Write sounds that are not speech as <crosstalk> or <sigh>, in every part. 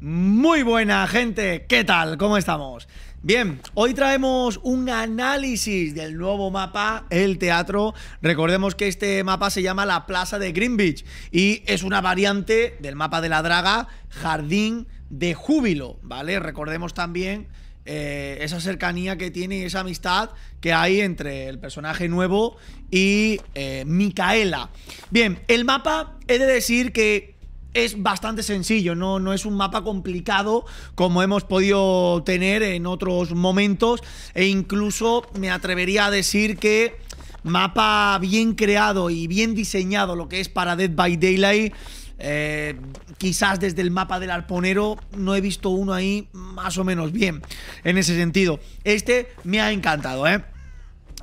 Muy buena gente, ¿qué tal? ¿Cómo estamos? Bien, hoy traemos un análisis del nuevo mapa, el teatro. Recordemos que este mapa se llama la Plaza de Greenwich y es una variante del mapa de la Draga, Jardín de Júbilo, ¿vale? Recordemos también eh, esa cercanía que tiene esa amistad que hay entre el personaje nuevo y eh, Micaela. Bien, el mapa, he de decir que es bastante sencillo, no, no es un mapa complicado como hemos podido tener en otros momentos e incluso me atrevería a decir que mapa bien creado y bien diseñado lo que es para Dead by Daylight eh, quizás desde el mapa del arponero no he visto uno ahí más o menos bien en ese sentido. Este me ha encantado, ¿eh?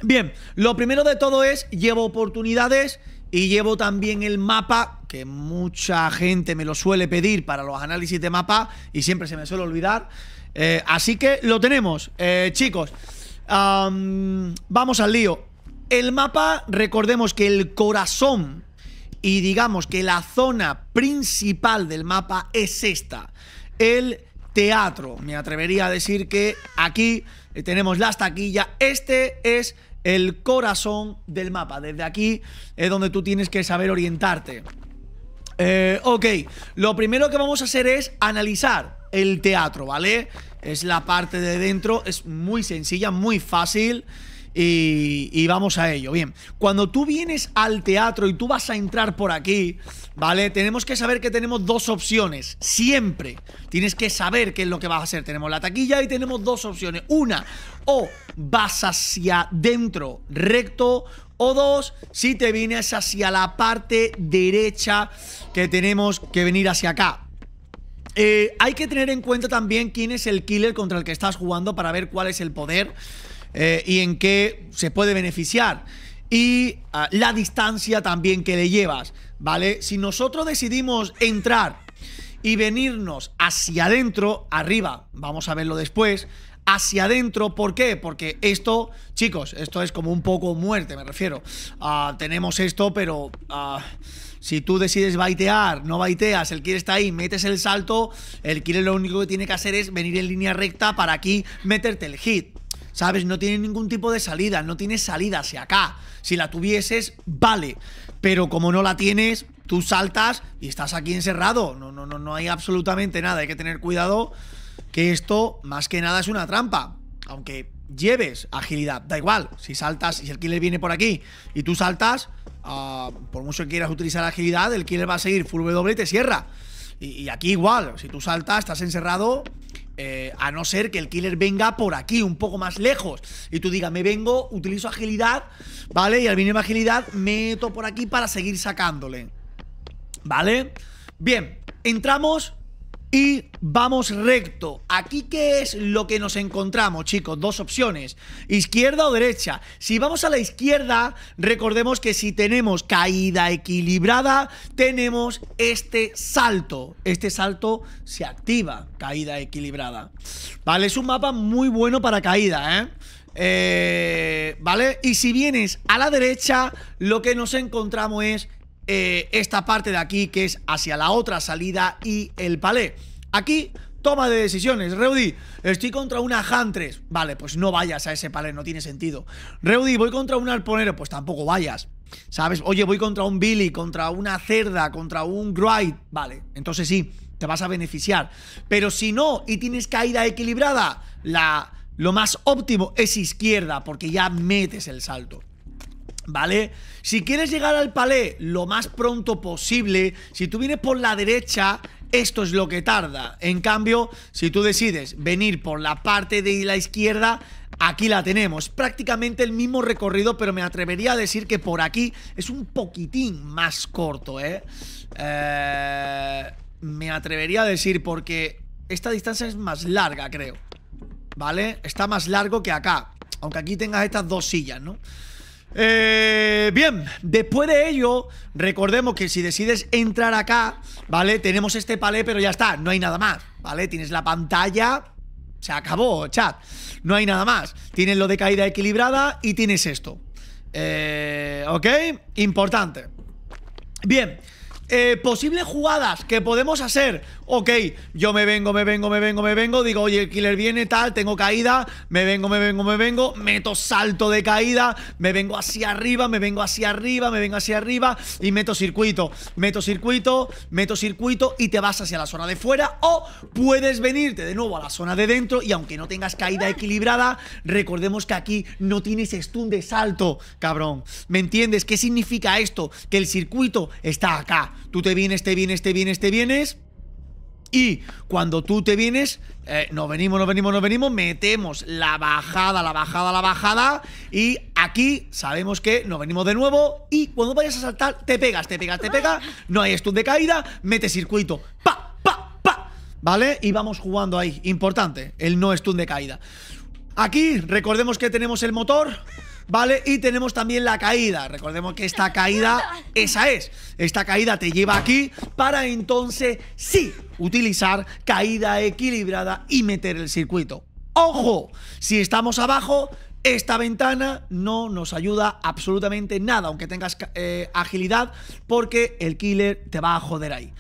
Bien, lo primero de todo es, llevo oportunidades, y llevo también el mapa, que mucha gente me lo suele pedir para los análisis de mapa y siempre se me suele olvidar. Eh, así que lo tenemos, eh, chicos. vamos al lío. El mapa, recordemos que el corazón y digamos que la zona principal del mapa es esta. El teatro. Me atrevería a decir que aquí tenemos las taquillas. Este es el corazón del mapa. Desde aquí es donde tú tienes que saber orientarte. Eh, ok, lo primero que vamos a hacer es analizar el teatro, ¿vale? Es la parte de dentro, es muy sencilla, muy fácil y, y, vamos a ello. Bien, cuando tú vienes al teatro y tú vas a entrar por aquí, ¿vale? Tenemos que saber que tenemos dos opciones, siempre. Tienes que saber qué es lo que vas a hacer. Tenemos la taquilla y tenemos dos opciones. Una, o vas hacia dentro recto, o dos, si te vienes hacia la parte derecha que tenemos que venir hacia acá. Eh, hay que tener en cuenta también quién es el killer contra el que estás jugando para ver cuál es el poder. Eh, y en qué se puede beneficiar y ah, la distancia también que le llevas, ¿vale? Si nosotros decidimos entrar y venirnos hacia adentro, arriba, vamos a verlo después, hacia adentro. ¿Por qué? Porque esto, chicos, esto es como un poco muerte, me refiero. Ah, tenemos esto, pero ah, si tú decides baitear, no baiteas, el killer está ahí, metes el salto, el killer lo único que tiene que hacer es venir en línea recta para aquí meterte el hit. ¿sabes? No tiene ningún tipo de salida, no tiene salida hacia acá. Si la tuvieses, vale, pero como no la tienes, tú saltas y estás aquí encerrado. No, no, no, no hay absolutamente nada, hay que tener cuidado que esto más que nada es una trampa, aunque lleves agilidad, da igual, si saltas, y el killer viene por aquí y tú saltas, ah, por mucho que quieras utilizar agilidad, el killer va a seguir full W y te cierra. y, aquí igual, si tú saltas, estás encerrado eh, a no ser que el killer venga por aquí, un poco más lejos. Y tú digas, me vengo, utilizo agilidad, ¿vale? Y al mínimo agilidad meto por aquí para seguir sacándole. ¿Vale? Bien, entramos y vamos recto. Aquí, ¿qué es lo que nos encontramos, chicos? Dos opciones, izquierda o derecha. Si vamos a la izquierda, recordemos que si tenemos caída equilibrada, tenemos este salto. Este salto se activa, caída equilibrada. Vale, es un mapa muy bueno para caída, ¿eh? Eh, vale Y si vienes a la derecha, lo que nos encontramos es eh, esta parte de aquí que es hacia la otra salida y el palé. Aquí toma de decisiones. Reudy, estoy contra una Huntress. Vale, pues no vayas a ese palé, no tiene sentido. Reudy, voy contra un arponero. Pues tampoco vayas. ¿Sabes? Oye, voy contra un Billy, contra una cerda, contra un Gride Vale, entonces sí, te vas a beneficiar. Pero si no y tienes caída equilibrada, la, lo más óptimo es izquierda, porque ya metes el salto. ¿Vale? Si quieres llegar al palé lo más pronto posible, si tú vienes por la derecha, esto es lo que tarda. En cambio, si tú decides venir por la parte de la izquierda, Aquí la tenemos, prácticamente el mismo recorrido, pero me atrevería a decir que por aquí es un poquitín más corto, ¿eh? eh me atrevería a decir porque esta distancia es más larga, creo, ¿vale? Está más largo que acá, aunque aquí tengas estas dos sillas, ¿no? Eh, bien, después de ello, recordemos que si decides entrar acá, ¿vale? Tenemos este palé, pero ya está, no hay nada más, ¿vale? Tienes la pantalla, se acabó, chat, no hay nada más. Tienes lo de caída equilibrada y tienes esto. Eh, ¿Ok? Importante. Bien. Eh, posibles jugadas que podemos hacer. Ok, yo me vengo, me vengo, me vengo, me vengo. Digo, oye, el killer viene, tal, tengo caída. Me vengo, me vengo, me vengo. Meto salto de caída. Me vengo hacia arriba, me vengo hacia arriba, me vengo hacia arriba. Y meto circuito. Meto circuito, meto circuito y te vas hacia la zona de fuera. O puedes venirte de nuevo a la zona de dentro. Y aunque no tengas caída equilibrada, recordemos que aquí no tienes stun de salto, cabrón. ¿Me entiendes? ¿Qué significa esto? Que el circuito está acá tú te vienes, te vienes, te vienes, te vienes. Y cuando tú te vienes, eh, nos venimos, nos venimos, nos venimos, metemos la bajada, la bajada, la bajada. Y aquí sabemos que nos venimos de nuevo. Y cuando vayas a saltar, te pegas, te pegas, te pegas. No hay stun de caída, mete circuito. Pa, pa, pa. ¿Vale? Y vamos jugando ahí. Importante, el no stun de caída. Aquí recordemos que tenemos el motor. ¿vale? Y tenemos también la caída. Recordemos que esta caída, esa es. Esta caída te lleva aquí para entonces sí utilizar caída equilibrada y meter el circuito. ¡Ojo! Si estamos abajo, esta ventana no nos ayuda absolutamente nada, aunque tengas eh, agilidad, porque el killer te va a joder ahí.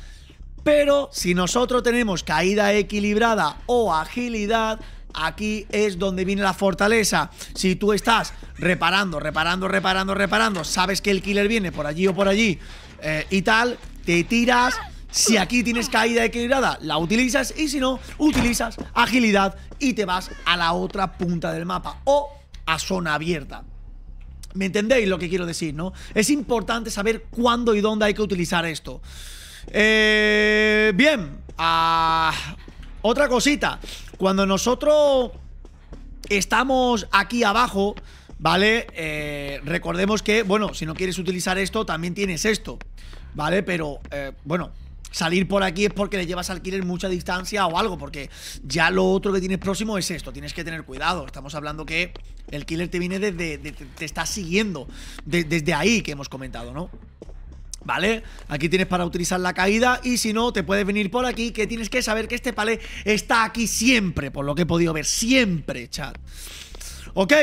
Pero si nosotros tenemos caída equilibrada o agilidad, Aquí es donde viene la fortaleza. Si tú estás reparando, reparando, reparando, reparando, sabes que el killer viene por allí o por allí eh, y tal, te tiras. Si aquí tienes caída equilibrada, la utilizas y si no, utilizas agilidad y te vas a la otra punta del mapa o a zona abierta. ¿Me entendéis lo que quiero decir, no? Es importante saber cuándo y dónde hay que utilizar esto. Eh, bien. Ah, otra cosita. Cuando nosotros estamos aquí abajo, ¿vale? Eh, recordemos que, bueno, si no quieres utilizar esto, también tienes esto, ¿vale? Pero, eh, bueno, salir por aquí es porque le llevas al killer mucha distancia o algo, porque ya lo otro que tienes próximo es esto, tienes que tener cuidado. Estamos hablando que el killer te viene desde, te está siguiendo, desde ahí que hemos comentado, ¿no? ¿vale? Aquí tienes para utilizar la caída y si no, te puedes venir por aquí que tienes que saber que este palet está aquí siempre, por lo que he podido ver, siempre, chat. Ok,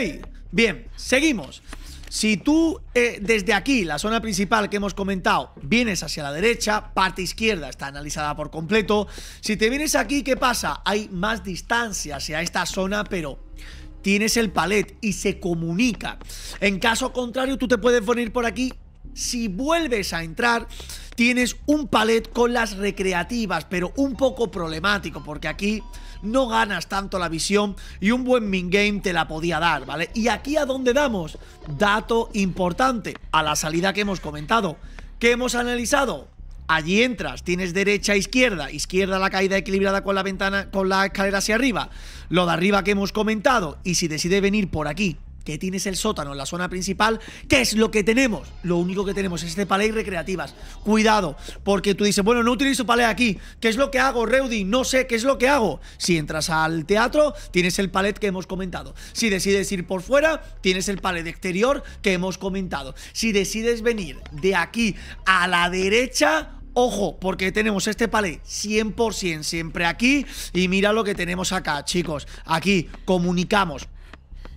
bien, seguimos. Si tú eh, desde aquí, la zona principal que hemos comentado, vienes hacia la derecha, parte izquierda está analizada por completo. Si te vienes aquí, ¿qué pasa? Hay más distancia hacia esta zona, pero tienes el palet y se comunica. En caso contrario, tú te puedes venir por aquí si vuelves a entrar, tienes un palet con las recreativas, pero un poco problemático, porque aquí no ganas tanto la visión y un buen min game te la podía dar, ¿vale? Y aquí a dónde damos? Dato importante, a la salida que hemos comentado, que hemos analizado. Allí entras, tienes derecha, e izquierda, izquierda la caída equilibrada con la ventana, con la escalera hacia arriba, lo de arriba que hemos comentado, y si decide venir por aquí que tienes el sótano en la zona principal, ¿qué es lo que tenemos? Lo único que tenemos es este palé y recreativas. Cuidado, porque tú dices, bueno, no utilizo palé aquí. ¿Qué es lo que hago, Reudy? No sé qué es lo que hago. Si entras al teatro, tienes el palet que hemos comentado. Si decides ir por fuera, tienes el palet exterior que hemos comentado. Si decides venir de aquí a la derecha, Ojo, porque tenemos este palé 100% siempre aquí Y mira lo que tenemos acá, chicos Aquí comunicamos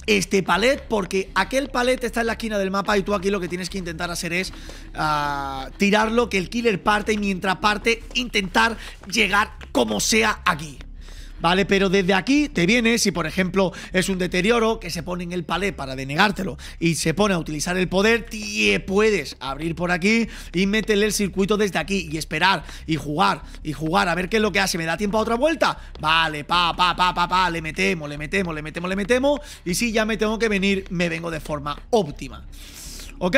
este palet porque aquel palet está en la esquina del mapa y tú aquí lo que tienes que intentar hacer es ah, tirarlo, que el killer parte y mientras parte intentar llegar como sea aquí. ¿vale? Pero desde aquí te viene, si por ejemplo es un deterioro que se pone en el palé para denegártelo y se pone a utilizar el poder, puedes abrir por aquí y meterle el circuito desde aquí y esperar y jugar y jugar a ver qué es lo que hace. ¿Me da tiempo a otra vuelta? Vale, pa, pa, pa, pa, pa, le metemos, le metemos, le metemos, le metemos. Y si ya me tengo que venir, me vengo de forma óptima. ¿Ok?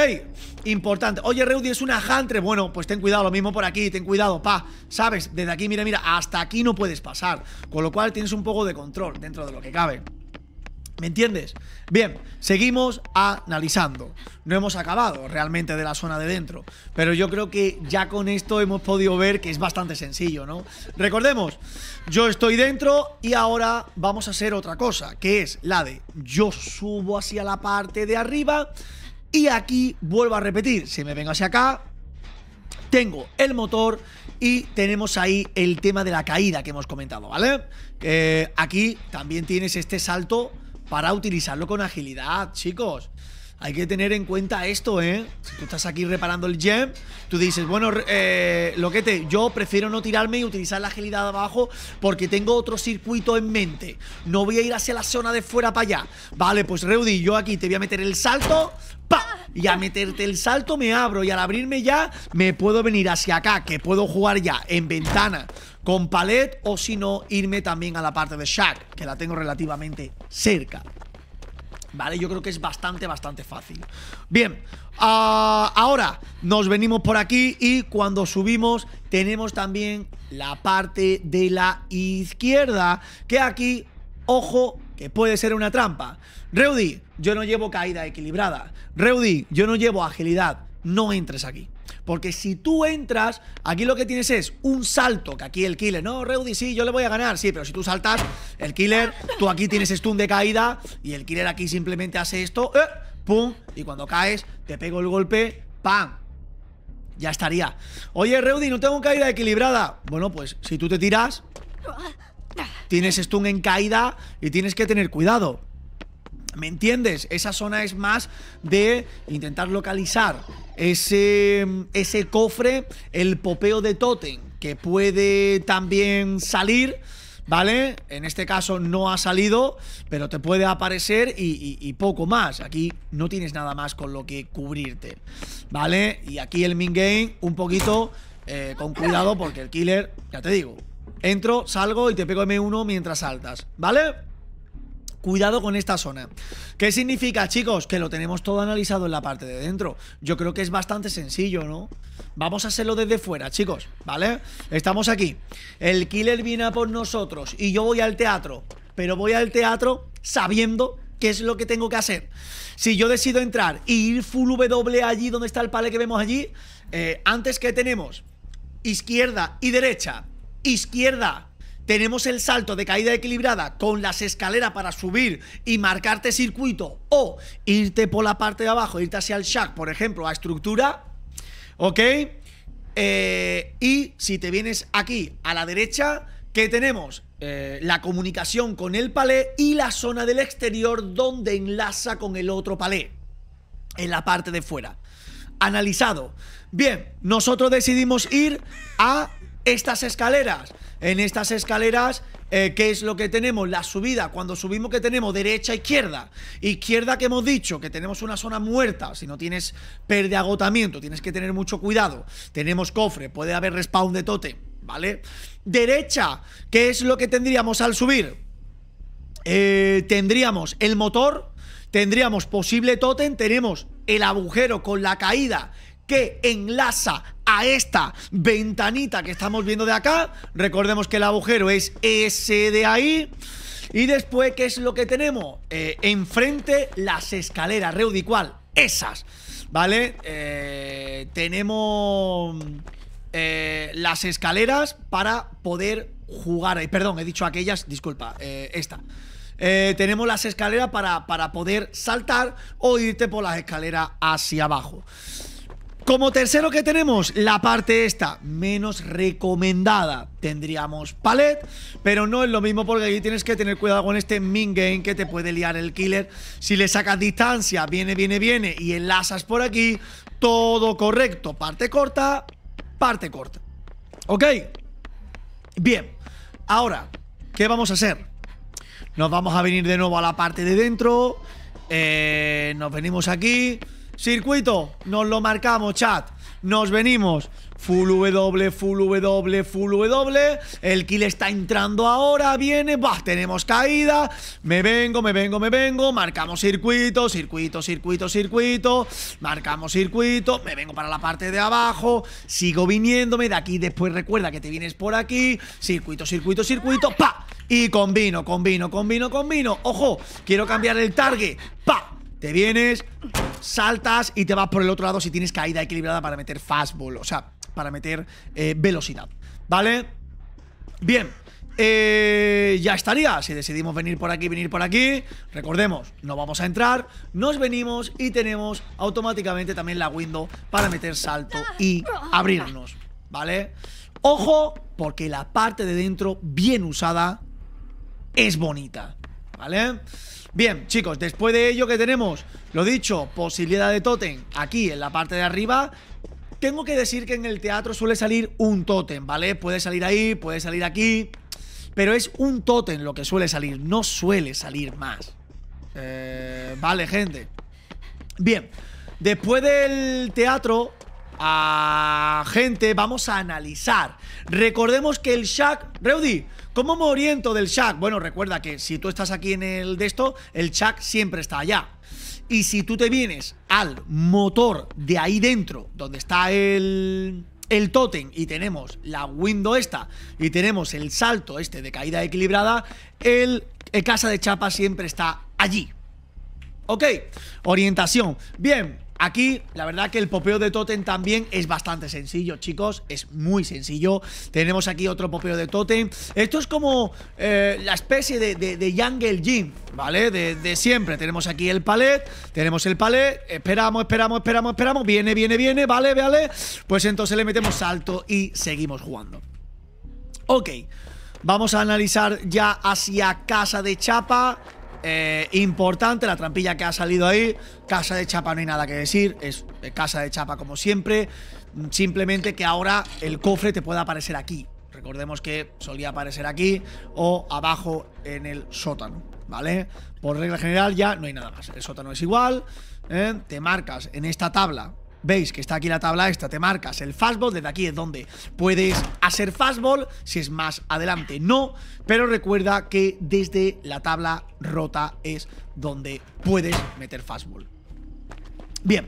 Importante. Oye, Reudy, es una Hunter. Bueno, pues ten cuidado, lo mismo por aquí, ten cuidado, pa. ¿Sabes? Desde aquí, mira, mira, hasta aquí no puedes pasar. Con lo cual tienes un poco de control dentro de lo que cabe. ¿Me entiendes? Bien, seguimos analizando. No hemos acabado realmente de la zona de dentro, pero yo creo que ya con esto hemos podido ver que es bastante sencillo, ¿no? Recordemos, yo estoy dentro y ahora vamos a hacer otra cosa, que es la de yo subo hacia la parte de arriba y aquí vuelvo a repetir, si me vengo hacia acá, tengo el motor y tenemos ahí el tema de la caída que hemos comentado, ¿vale? aquí también tienes este salto para utilizarlo con agilidad, chicos. Hay que tener en cuenta esto, ¿eh? tú estás aquí reparando el gem, tú dices, bueno, que eh, Loquete, yo prefiero no tirarme y utilizar la agilidad abajo porque tengo otro circuito en mente. No voy a ir hacia la zona de fuera para allá. Vale, pues Reudy, yo aquí te voy a meter el salto, y a meterte el salto me abro y al abrirme ya me puedo venir hacia acá, que puedo jugar ya en ventana con palet o si no irme también a la parte de shark que la tengo relativamente cerca. ¿Vale? Yo creo que es bastante, bastante fácil. Bien, ah, ahora nos venimos por aquí y cuando subimos tenemos también la parte de la izquierda, que aquí, ojo, que puede ser una trampa. Reudy, yo no llevo caída equilibrada. Reudy, yo no llevo agilidad. No entres aquí. Porque si tú entras, aquí lo que tienes es un salto, que aquí el killer, no, Reudy, sí, yo le voy a ganar, sí, pero si tú saltas, el killer, tú aquí tienes stun de caída y el killer aquí simplemente hace esto, eh, pum, y cuando caes, te pego el golpe, pam, ya estaría. Oye, Reudy, no tengo caída equilibrada. Bueno, pues si tú te tiras, tienes stun en caída y tienes que tener cuidado. ¿Me entiendes? Esa zona es más de intentar localizar ese, ese cofre, el popeo de totem, que puede también salir, ¿vale? En este caso no ha salido, pero te puede aparecer y, poco más. Aquí no tienes nada más con lo que cubrirte, ¿vale? Y aquí el min game un poquito eh, con cuidado porque el killer, ya te digo, Entro, salgo y te pego M1 mientras saltas, ¿vale? Cuidado con esta zona. ¿Qué significa, chicos? Que lo tenemos todo analizado en la parte de dentro. Yo creo que es bastante sencillo, ¿no? Vamos a hacerlo desde fuera, chicos, ¿vale? Estamos aquí. El killer viene a por nosotros y yo voy al teatro. Pero voy al teatro sabiendo qué es lo que tengo que hacer. Si yo decido entrar y ir full W allí donde está el pale que vemos allí, eh, antes que tenemos izquierda y derecha izquierda. Tenemos el salto de caída equilibrada con las escaleras para subir y marcarte circuito o irte por la parte de abajo, irte hacia el shack, por ejemplo, a estructura. ¿Ok? Eh, y si te vienes aquí a la derecha, que tenemos? Eh, la comunicación con el palé y la zona del exterior donde enlaza con el otro palé, en la parte de fuera. Analizado. Bien, nosotros decidimos ir a estas escaleras. En estas escaleras, eh, ¿qué es lo que tenemos? La subida, cuando subimos que tenemos derecha, izquierda. Izquierda que hemos dicho, que tenemos una zona muerta, si no tienes perde agotamiento, tienes que tener mucho cuidado. Tenemos cofre, puede haber respawn de tote, ¿vale? Derecha, ¿qué es lo que tendríamos al subir? Eh, tendríamos el motor, tendríamos posible totem, tenemos el agujero con la caída que enlaza a esta ventanita que estamos viendo de acá. Recordemos que el agujero es ese de ahí. Y después, ¿qué es lo que tenemos? Eh, enfrente las escaleras, Reudicual, Esas, ¿vale? Eh, tenemos eh, las escaleras para poder jugar Perdón, he dicho aquellas, disculpa, esta. tenemos las escaleras para, para, poder saltar o irte por las escaleras hacia abajo. Como tercero que tenemos, la parte esta, menos recomendada. Tendríamos palet, pero no es lo mismo porque ahí tienes que tener cuidado con este min game que te puede liar el killer. Si le sacas distancia, viene, viene, viene y enlazas por aquí, todo correcto. Parte corta, parte corta. ¿Ok? Bien. Ahora, ¿qué vamos a hacer? Nos vamos a venir de nuevo a la parte de dentro. Eh, nos venimos aquí. Circuito, nos lo marcamos, chat. Nos venimos. Full W, full W, full W. El kill está entrando ahora, viene. Bah, tenemos caída. Me vengo, me vengo, me vengo. Marcamos circuito, circuito, circuito, circuito. Marcamos circuito. Me vengo para la parte de abajo. Sigo viniéndome de aquí. Después recuerda que te vienes por aquí. Circuito, circuito, circuito. Pa. Y combino, combino, combino, combino. Ojo, quiero cambiar el target. Pa te vienes, saltas y te vas por el otro lado si tienes caída equilibrada para meter fastball, o sea, para meter eh, velocidad, ¿vale? Bien, eh, ya estaría. Si decidimos venir por aquí, venir por aquí, recordemos, no vamos a entrar, nos venimos y tenemos automáticamente también la window para meter salto y abrirnos, ¿vale? Ojo, porque la parte de dentro bien usada es bonita, ¿vale? vale Bien, chicos, después de ello que tenemos, lo dicho, posibilidad de tótem aquí en la parte de arriba. Tengo que decir que en el teatro suele salir un tótem, ¿vale? Puede salir ahí, puede salir aquí, pero es un tótem lo que suele salir, no suele salir más. Eh, vale, gente. Bien, después del teatro a gente, vamos a analizar. Recordemos que el Shack Reudi, ¿cómo me oriento del Shack? Bueno, recuerda que si tú estás aquí en el de esto, el Shack siempre está allá. Y si tú te vienes al motor de ahí dentro, donde está el el Totem y tenemos la window esta y tenemos el salto este de caída equilibrada, el, el casa de chapa siempre está allí. Ok, orientación. Bien, Aquí, la verdad que el popeo de Totem también es bastante sencillo, chicos Es muy sencillo Tenemos aquí otro popeo de Totem Esto es como eh, la especie de, de, de, Jungle Gym, ¿vale? De, de, siempre Tenemos aquí el palet Tenemos el palet Esperamos, esperamos, esperamos, esperamos Viene, viene, viene, ¿vale? ¿Vale? Pues entonces le metemos salto y seguimos jugando Ok Vamos a analizar ya hacia casa de Chapa eh, importante, la trampilla que ha salido ahí. Casa de Chapa no hay nada que decir, es eh, casa de Chapa como siempre. Simplemente que ahora el cofre te pueda aparecer aquí. Recordemos que solía aparecer aquí o abajo en el sótano, ¿vale? Por regla general ya no hay nada más. El sótano es igual, ¿eh? te marcas en esta tabla ¿Veis que está aquí la tabla esta? Te marcas el fastball, desde aquí es donde puedes hacer fastball, si es más adelante no, pero recuerda que desde la tabla rota es donde puedes meter fastball. Bien,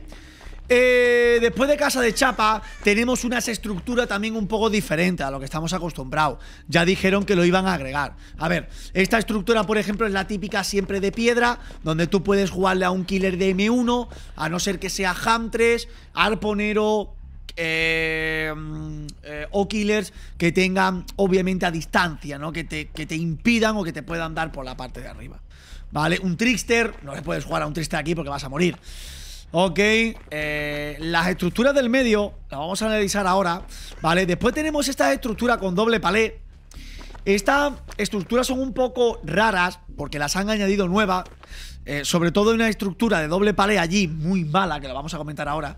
eh, después de Casa de Chapa tenemos una estructura también un poco diferente a lo que estamos acostumbrados. Ya dijeron que lo iban a agregar. A ver, esta estructura, por ejemplo, es la típica siempre de piedra, donde tú puedes jugarle a un killer de M1, a no ser que sea Ham Arponero, eh, mm, eh, o killers que tengan obviamente a distancia, ¿no? Que te, que te, impidan o que te puedan dar por la parte de arriba. ¿Vale? Un trickster, no le puedes jugar a un trickster aquí porque vas a morir. Ok, eh, las estructuras del medio las vamos a analizar ahora, ¿vale? Después tenemos esta estructura con doble palé. Estas estructuras son un poco raras porque las han añadido nuevas. Eh, sobre todo una estructura de doble palé allí, muy mala, que la vamos a comentar ahora.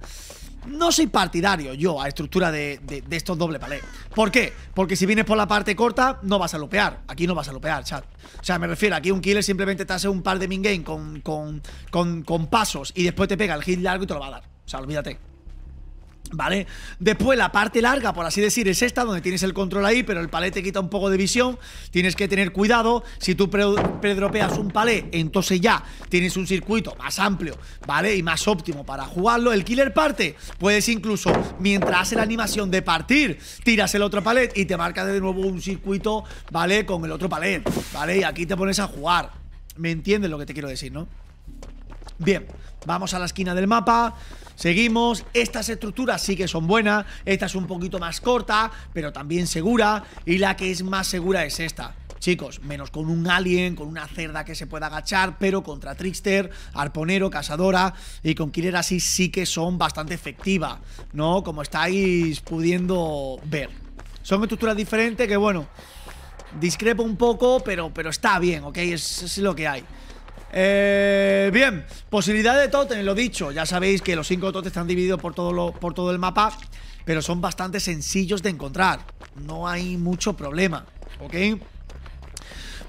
No soy partidario yo a estructura de, de, estos dobles palés. ¿Por qué? Porque si vienes por la parte corta, no vas a lopear. Aquí no vas a lopear, chat. O sea, me refiero, aquí un killer simplemente te hace un par de min game con, con, con, con pasos y después te pega el hit largo y te lo va a dar. O sea, olvídate. ¿Vale? Después la parte larga, por así decir, es esta, donde tienes el control ahí, pero el palet te quita un poco de visión, tienes que tener cuidado, si tú predropeas un palet, entonces ya tienes un circuito más amplio, ¿vale? Y más óptimo para jugarlo. El killer parte, puedes incluso, mientras hace la animación de partir, tiras el otro palet y te marca de nuevo un circuito, ¿vale? Con el otro palet, ¿vale? Y aquí te pones a jugar. ¿Me entiendes lo que te quiero decir, no? Bien, vamos a la esquina del mapa Seguimos, estas estructuras sí que son buenas, esta es un poquito más corta, pero también segura, y la que es más segura es esta. Chicos, menos con un alien, con una cerda que se pueda agachar, pero contra Trickster, Arponero, Cazadora y con Killer así sí que son bastante efectivas, ¿no? Como estáis pudiendo ver. Son estructuras diferentes que, bueno, discrepo un poco, pero, pero está bien, ¿ok? es, es lo que hay. Eh, bien, posibilidad de totem, lo dicho. Ya sabéis que los 5 totes están divididos por todo, por todo el mapa, pero son bastante sencillos de encontrar. No hay mucho problema, ¿ok?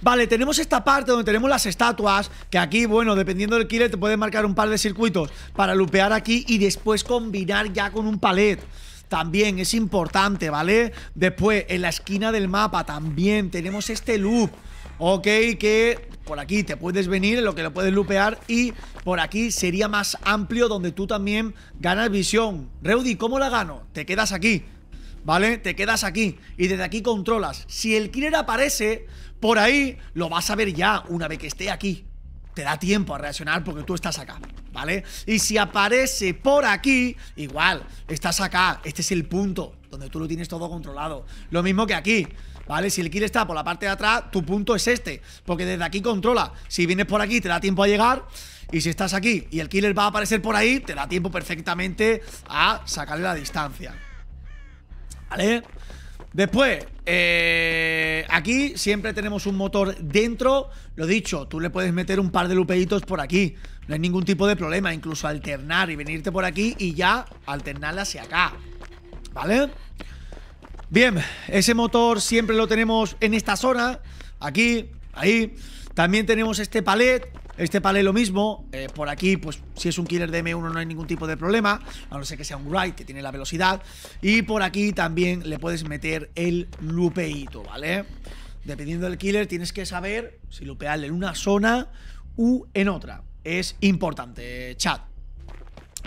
Vale, tenemos esta parte donde tenemos las estatuas Que aquí, bueno, dependiendo del killer Te puede marcar un par de circuitos Para lupear aquí y después combinar ya con un palet también es importante, ¿vale? Después, en la esquina del mapa también tenemos este loop Ok, que por aquí te puedes venir, lo que lo puedes lupear y por aquí sería más amplio donde tú también ganas visión. Reudy, ¿cómo la gano? Te quedas aquí, ¿vale? Te quedas aquí y desde aquí controlas. Si el killer aparece por ahí, lo vas a ver ya una vez que esté aquí. Te da tiempo a reaccionar porque tú estás acá, ¿vale? Y si aparece por aquí, igual, estás acá. Este es el punto donde tú lo tienes todo controlado. Lo mismo que aquí. ¿vale? Si el killer está por la parte de atrás, tu punto es este, porque desde aquí controla. Si vienes por aquí, te da tiempo a llegar. Y si estás aquí y el killer va a aparecer por ahí, te da tiempo perfectamente a sacarle la distancia. ¿Vale? Después, eh, aquí siempre tenemos un motor dentro. Lo dicho, tú le puedes meter un par de lupeitos por aquí. No hay ningún tipo de problema. Incluso alternar y venirte por aquí y ya alternarla hacia acá. ¿Vale? Bien, ese motor siempre lo tenemos en esta zona, aquí, ahí. También tenemos este palet, este palet lo mismo. Eh, por aquí, pues si es un killer de M1 no hay ningún tipo de problema, a no ser que sea un ride que tiene la velocidad. Y por aquí también le puedes meter el lupeito, ¿vale? Dependiendo del killer tienes que saber si lupearle en una zona u en otra. Es importante, chat.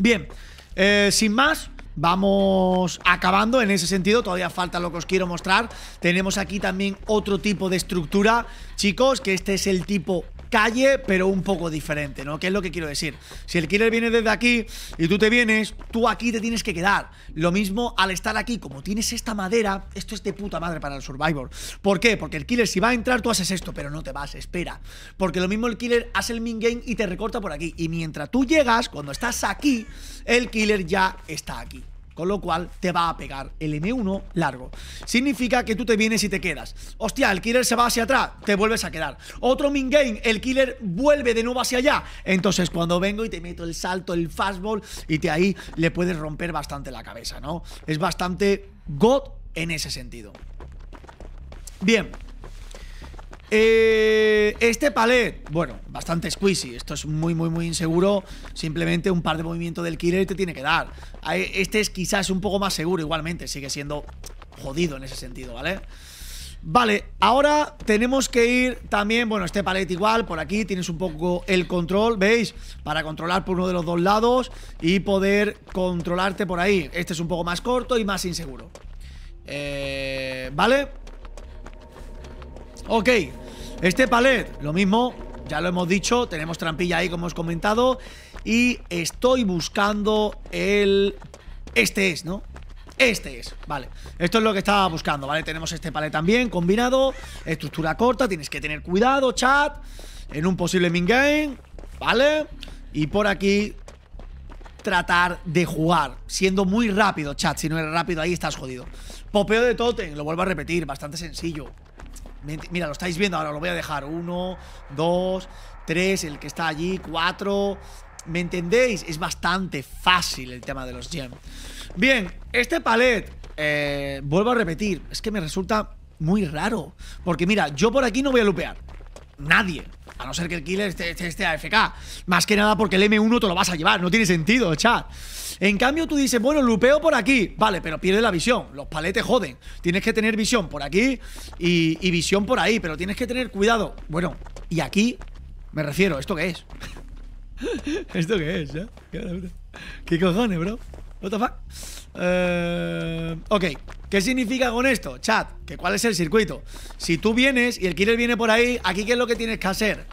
Bien, eh, sin más, vamos acabando en ese sentido. Todavía falta lo que os quiero mostrar. Tenemos aquí también otro tipo de estructura, chicos, que este es el tipo calle, pero un poco diferente, ¿no? ¿Qué es lo que quiero decir? Si el killer viene desde aquí y tú te vienes, tú aquí te tienes que quedar. Lo mismo al estar aquí, como tienes esta madera, esto es de puta madre para el Survivor. ¿Por qué? Porque el killer si va a entrar, tú haces esto, pero no te vas, espera. Porque lo mismo el killer hace el min game y te recorta por aquí. Y mientras tú llegas, cuando estás aquí, el killer ya está aquí. Con lo cual te va a pegar el M1 largo. Significa que tú te vienes y te quedas. Hostia, el killer se va hacia atrás, te vuelves a quedar. Otro min game, el killer vuelve de nuevo hacia allá. Entonces cuando vengo y te meto el salto, el fastball y te ahí le puedes romper bastante la cabeza, ¿no? Es bastante god en ese sentido. Bien. Eh, este palet, bueno, bastante squeezy. Esto es muy, muy, muy inseguro. Simplemente un par de movimientos del killer te tiene que dar. Este es quizás un poco más seguro igualmente. Sigue siendo jodido en ese sentido, ¿vale? Vale, ahora tenemos que ir también, bueno, este palet igual, por aquí tienes un poco el control, ¿veis? Para controlar por uno de los dos lados y poder controlarte por ahí. Este es un poco más corto y más inseguro. Eh, ¿Vale? Ok, este palet, lo mismo, ya lo hemos dicho, tenemos trampilla ahí como os he comentado y estoy buscando el... Este es, ¿no? Este es, vale Esto es lo que estaba buscando, ¿vale? Tenemos este palet también combinado Estructura corta, tienes que tener cuidado, chat En un posible min-game, ¿vale? Y por aquí Tratar de jugar Siendo muy rápido, chat Si no eres rápido ahí estás jodido Popeo de totem, lo vuelvo a repetir Bastante sencillo Mira, lo estáis viendo ahora, lo voy a dejar. Uno, dos, tres, el que está allí, cuatro. ¿Me entendéis? Es bastante fácil el tema de los gems Bien, este palet, eh, vuelvo a repetir, es que me resulta muy raro. Porque mira, yo por aquí no voy a lupear. Nadie. A no ser que el killer esté, esté AFK. Más que nada porque el M1 te lo vas a llevar. No tiene sentido, chat. En cambio, tú dices, bueno, lupeo por aquí. Vale, pero pierde la visión. Los paletes joden. Tienes que tener visión por aquí y, visión por ahí, pero tienes que tener cuidado. Bueno, y aquí me refiero, ¿esto qué es? <laughs> ¿Esto qué es? ¿Qué cojones, bro? What the fuck? Eh, ok, ¿qué significa con esto? Chat, que cuál es el circuito Si tú vienes y el killer viene por ahí Aquí qué es lo que tienes que hacer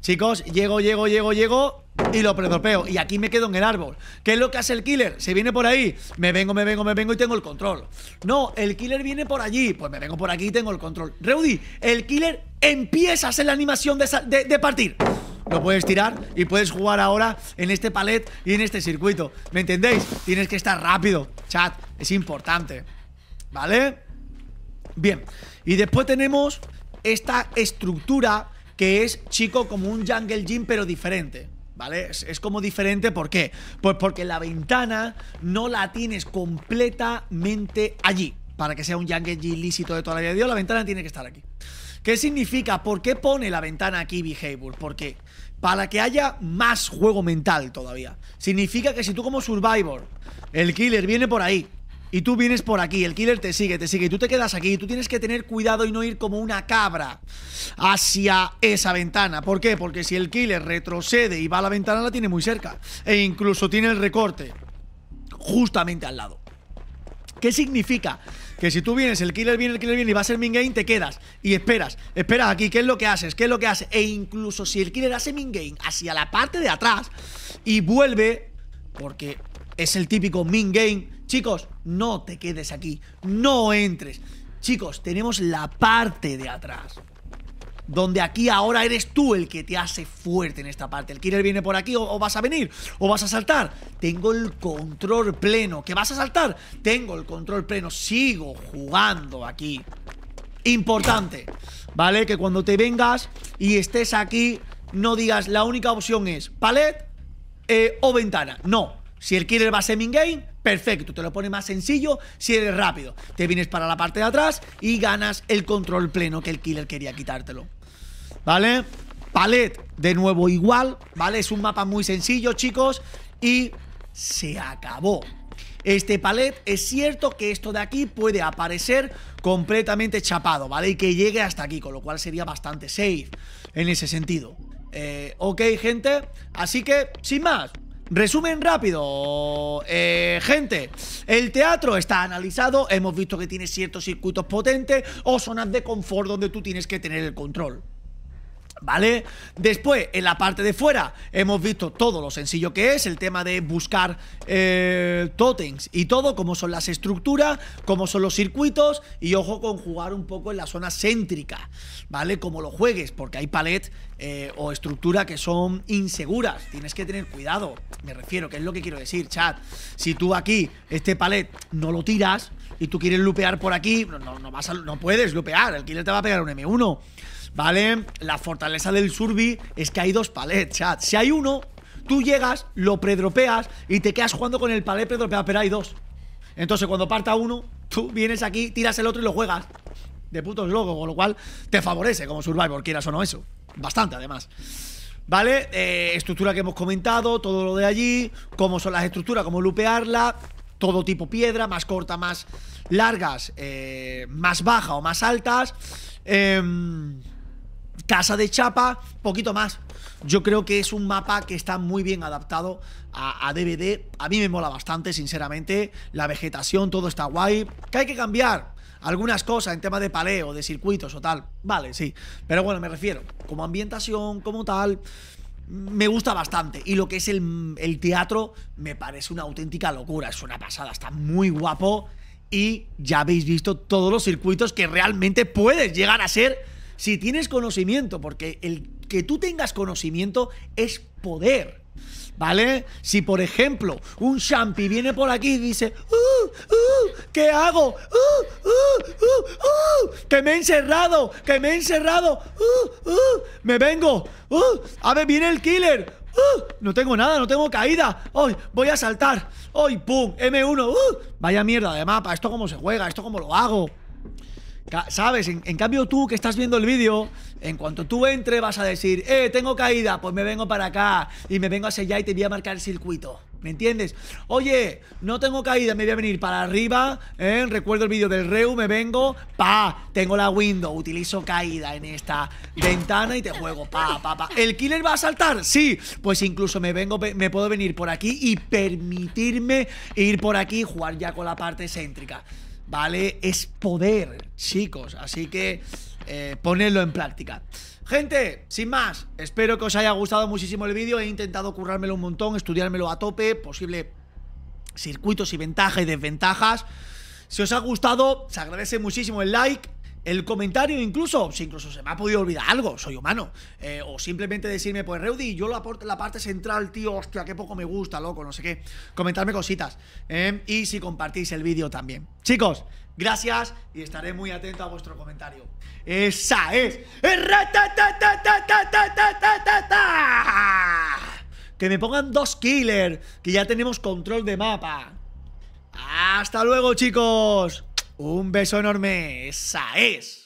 Chicos, llego, llego, llego, llego y lo predropeo. Y aquí me quedo en el árbol. ¿Qué es lo que hace el killer? Se viene por ahí. Me vengo, me vengo, me vengo y tengo el control. No, el killer viene por allí. Pues me vengo por aquí y tengo el control. Reudy, el killer empieza a hacer la animación de, de partir lo puedes tirar y puedes jugar ahora en este palet y en este circuito. ¿Me entendéis? Tienes que estar rápido, chat. Es importante. ¿Vale? Bien. Y después tenemos esta estructura que es chico como un Jungle Gym, pero diferente. ¿Vale? Es, como diferente, ¿por qué? Pues porque la ventana no la tienes completamente allí. Para que sea un Jungle Gym lícito de toda la vida de Dios, la ventana tiene que estar aquí. ¿Qué significa? ¿Por qué pone la ventana aquí Behavior? ¿Por qué? Para que haya más juego mental todavía. Significa que si tú como Survivor, el killer viene por ahí, y tú vienes por aquí, el killer te sigue, te sigue, y tú te quedas aquí, y tú tienes que tener cuidado y no ir como una cabra hacia esa ventana. ¿Por qué? Porque si el killer retrocede y va a la ventana, la tiene muy cerca. E incluso tiene el recorte justamente al lado. ¿Qué significa? Que si tú vienes, el killer viene, el killer viene y va a ser min game, te quedas y esperas, esperas aquí, ¿qué es lo que haces? ¿Qué es lo que haces? E incluso si el killer hace min game hacia la parte de atrás y vuelve, porque es el típico min game Chicos, no te quedes aquí, no entres. Chicos, tenemos la parte de atrás. Donde aquí ahora eres tú el que te hace fuerte en esta parte. El killer viene por aquí o, vas a venir o vas a saltar. Tengo el control pleno. ¿Que vas a saltar? Tengo el control pleno. Sigo jugando aquí. Importante, ¿vale? Que cuando te vengas y estés aquí, no digas la única opción es palet eh, o ventana. No. Si el killer va a semi-game, Perfecto, te lo pone más sencillo si eres rápido. Te vienes para la parte de atrás y ganas el control pleno que el killer quería quitártelo. ¿Vale? Palet, de nuevo igual, ¿vale? Es un mapa muy sencillo, chicos. Y se acabó. Este palet es cierto que esto de aquí puede aparecer completamente chapado, ¿vale? Y que llegue hasta aquí, con lo cual sería bastante safe en ese sentido. Eh, ok, gente. Así que, sin más, Resumen rápido, eh, gente. El teatro está analizado, hemos visto que tiene ciertos circuitos potentes o zonas de confort donde tú tienes que tener el control. ¿Vale? Después, en la parte de fuera Hemos visto todo lo sencillo que es El tema de buscar eh, Totems y todo, cómo son las estructuras Cómo son los circuitos Y ojo con jugar un poco en la zona céntrica ¿Vale? Como lo juegues Porque hay palet eh, o estructura Que son inseguras, tienes que tener cuidado Me refiero, que es lo que quiero decir, chat Si tú aquí, este palet No lo tiras y tú quieres lupear por aquí No, vas no puedes lupear El killer te va a pegar un M1 ¿vale? La fortaleza del Surbi es que hay dos palets, chat. Si hay uno, tú llegas, lo predropeas y te quedas jugando con el palet predropeado, pero hay dos. Entonces, cuando parta uno, tú vienes aquí, tiras el otro y lo juegas. De putos locos, con lo cual te favorece como Survivor, quieras o no eso. Bastante, además. ¿Vale? Eh, estructura que hemos comentado, todo lo de allí, cómo son las estructuras, cómo lupearla, todo tipo piedra, más corta, más largas, eh, más baja o más altas. Eh, Casa de Chapa, poquito más. Yo creo que es un mapa que está muy bien adaptado a, DVD. A mí me mola bastante, sinceramente. La vegetación, todo está guay. Que hay que cambiar algunas cosas en tema de paleo, de circuitos o tal. Vale, sí. Pero bueno, me refiero. Como ambientación, como tal me gusta bastante. Y lo que es el, el, teatro me parece una auténtica locura. Es una pasada, está muy guapo. Y ya habéis visto todos los circuitos que realmente puedes llegar a ser si tienes conocimiento, porque el que tú tengas conocimiento es poder. ¿Vale? Si por ejemplo un champi viene por aquí y dice, uh, uh ¿qué hago? Uh, uh, que me he encerrado, que me he encerrado, me vengo, a ver, viene el killer, Uh, no tengo nada, no tengo caída. Hoy voy a saltar. Hoy, pum, M1. Uh, vaya mierda de mapa. ¿Esto cómo se juega? ¿Esto cómo lo hago? ¿Sabes? En, cambio tú que estás viendo el vídeo, en cuanto tú entre vas a decir, eh, tengo caída, pues me vengo para acá y me vengo hacia allá y te voy a marcar el circuito. ¿Me entiendes? Oye, no tengo caída, me voy a venir para arriba, ¿eh? recuerdo el vídeo del Reu, me vengo, pa, tengo la window, utilizo caída en esta ventana y te juego, pa, pa, pa. ¿El killer va a saltar? Sí, pues incluso me vengo, me puedo venir por aquí y permitirme ir por aquí y jugar ya con la parte céntrica. ¿vale? Es poder, chicos. Así que eh, ponedlo en práctica. Gente, sin más, espero que os haya gustado muchísimo el vídeo. He intentado currármelo un montón, estudiármelo a tope, posible circuitos y ventajas y desventajas. Si os ha gustado, se agradece muchísimo el like el comentario, incluso, si incluso se me ha podido olvidar algo, soy humano. o simplemente decirme, pues Reudi, yo la, la parte central, tío, hostia, qué poco me gusta, loco, no sé qué. Comentarme cositas. y si compartís el vídeo también. Chicos, gracias y estaré muy atento a vuestro comentario. Esa es. Que me pongan dos killer que ya tenemos control de mapa. Hasta luego, chicos. Un beso enorme. Esa es.